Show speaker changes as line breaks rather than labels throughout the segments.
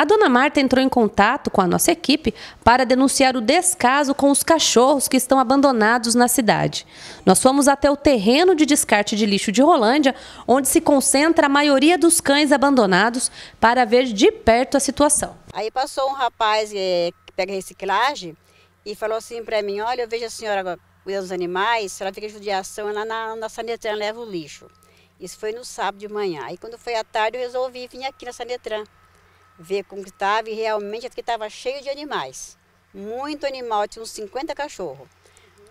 A dona Marta entrou em contato com a nossa equipe para denunciar o descaso com os cachorros que estão abandonados na cidade. Nós fomos até o terreno de descarte de lixo de Rolândia, onde se concentra a maioria dos cães abandonados, para ver de perto a
situação. Aí passou um rapaz é, que pega reciclagem e falou assim para mim: Olha, eu vejo a senhora cuidando dos animais, ela fica em judiação, ela na, na Sanetran leva o lixo. Isso foi no sábado de manhã. Aí quando foi à tarde eu resolvi vir aqui na Sanetran ver como estava e realmente aqui estava cheio de animais. Muito animal, tinha uns 50 cachorros.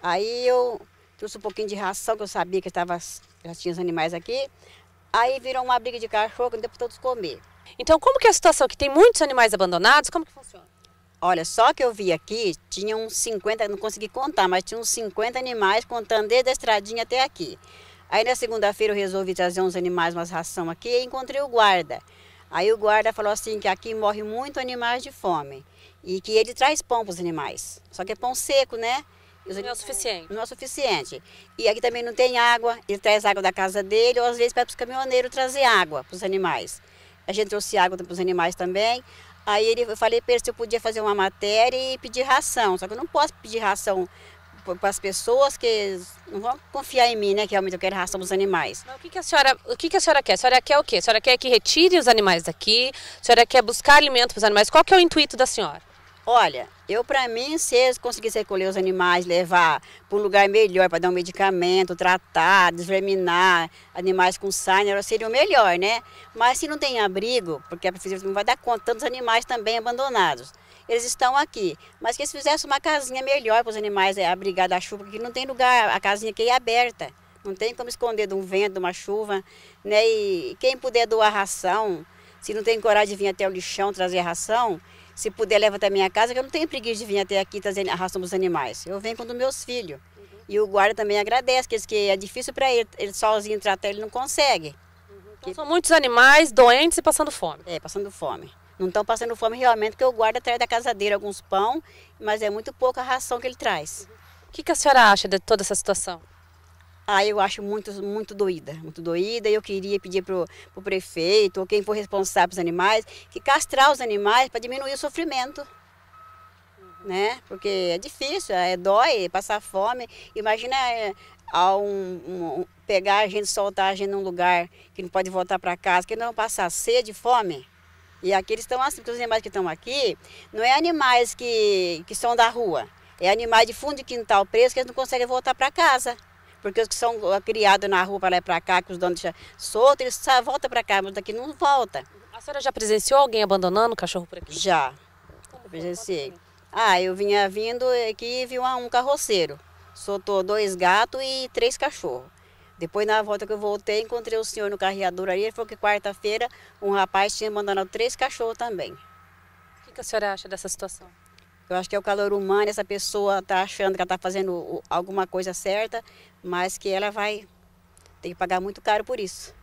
Aí eu trouxe um pouquinho de ração, que eu sabia que tava, já tinha os animais aqui. Aí virou uma briga de cachorro, que não deu para todos comer. Então, como que é a situação? Que tem muitos animais abandonados, como que funciona? Olha, só que eu vi aqui, tinha uns 50, não consegui contar, mas tinha uns 50 animais contando desde a estradinha até aqui. Aí na segunda-feira eu resolvi trazer uns animais, umas ração aqui e encontrei o guarda. Aí o guarda falou assim que aqui morre muito animais de fome e que ele traz pão para os animais. Só que é pão seco, né? não é o suficiente. Não é suficiente. E aqui também não tem água, ele traz água da casa dele, ou às vezes pede para os caminhoneiros trazer água para os animais. A gente trouxe água para os animais também. Aí ele, eu falei para ele se eu podia fazer uma matéria e pedir ração. Só que eu não posso pedir ração para as pessoas que não vão confiar em mim, né? Que realmente eu quero ração os animais. Mas o que, que, a senhora, o que, que a senhora quer? A senhora quer o quê? A senhora quer que retire os animais daqui? A senhora quer buscar
alimento para os animais? Qual que é o intuito da senhora?
Olha, eu para mim, se eles conseguissem recolher os animais, levar para um lugar melhor para dar um medicamento, tratar, desverminar animais com sarna, seria o melhor, né? Mas se não tem abrigo, porque a é prefeitura não vai dar conta, tantos animais também abandonados. Eles estão aqui, mas que eles fizessem uma casinha melhor para os animais é, abrigar da chuva, porque não tem lugar, a casinha aqui é aberta. Não tem como esconder de um vento, de uma chuva, né? E quem puder doar ração, se não tem coragem de vir até o lixão trazer ração, se puder, leva até minha casa, que eu não tenho preguiça de vir até aqui a ração os animais. Eu venho com os meus filhos. Uhum. E o guarda também agradece, porque que é difícil para ele, ele sozinho tratar, ele não consegue. Uhum. Então, que... são muitos animais doentes e passando fome. É, passando fome. Não estão passando fome realmente, porque o guarda traz da casa dele alguns pão, mas é muito pouca ração que ele traz. Uhum. O que, que a senhora acha de toda essa situação? Aí ah, eu acho muito, muito doída, muito doída. E eu queria pedir para o prefeito, ou quem for responsável pelos animais, que castrar os animais para diminuir o sofrimento. Né? Porque é difícil, é dói, é passar fome. Imagina é, ao um, um, pegar a gente, soltar a gente num lugar que não pode voltar para casa, que não passar sede, fome. E aqui eles estão assim, porque os animais que estão aqui não é animais que, que são da rua, é animais de fundo de quintal preso que eles não conseguem voltar para casa. Porque os que são criados na rua para lá e para cá, que os donos já soltam, eles só voltam para cá, mas daqui não volta. A senhora já presenciou alguém abandonando o cachorro por aqui? Já, eu presenciei. Ah, eu vinha vindo aqui e vi um carroceiro. Soltou dois gatos e três cachorros. Depois, na volta que eu voltei, encontrei o senhor no carreador ali. Ele falou que quarta-feira um rapaz tinha abandonado três cachorros também. O que, que a senhora acha dessa situação? Eu acho que é o calor humano, essa pessoa está achando que ela está fazendo alguma coisa certa, mas que ela vai ter que pagar muito caro por isso.